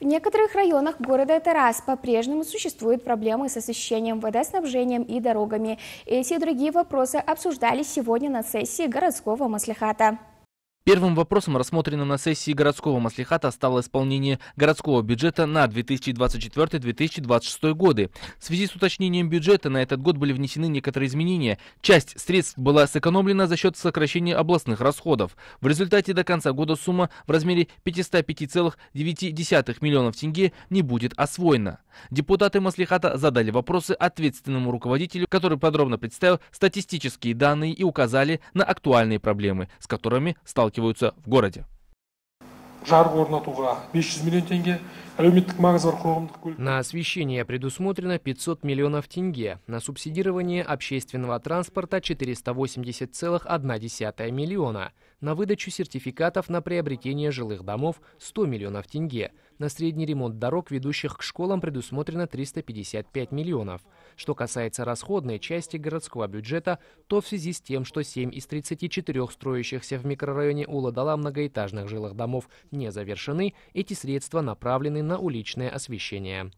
В некоторых районах города Тарас по-прежнему существуют проблемы с освещением, водоснабжением и дорогами. Эти и другие вопросы обсуждались сегодня на сессии городского маслихата. Первым вопросом, рассмотренным на сессии городского маслихата, стало исполнение городского бюджета на 2024-2026 годы. В связи с уточнением бюджета на этот год были внесены некоторые изменения. Часть средств была сэкономлена за счет сокращения областных расходов. В результате до конца года сумма в размере 505,9 миллионов тенге не будет освоена. Депутаты маслихата задали вопросы ответственному руководителю, который подробно представил статистические данные и указали на актуальные проблемы, с которыми сталкиваются сталкиваются в городе жарық орнатуға 500 миллион теңге на освещение предусмотрено 500 миллионов тенге на субсидирование общественного транспорта 480,1 миллиона на выдачу сертификатов на приобретение жилых домов 100 миллионов тенге на средний ремонт дорог, ведущих к школам, предусмотрено 355 миллионов. Что касается расходной части городского бюджета, то в связи с тем, что 7 из 34 строящихся в микрорайоне Уладала многоэтажных жилых домов не завершены, эти средства направлены на уличное освещение.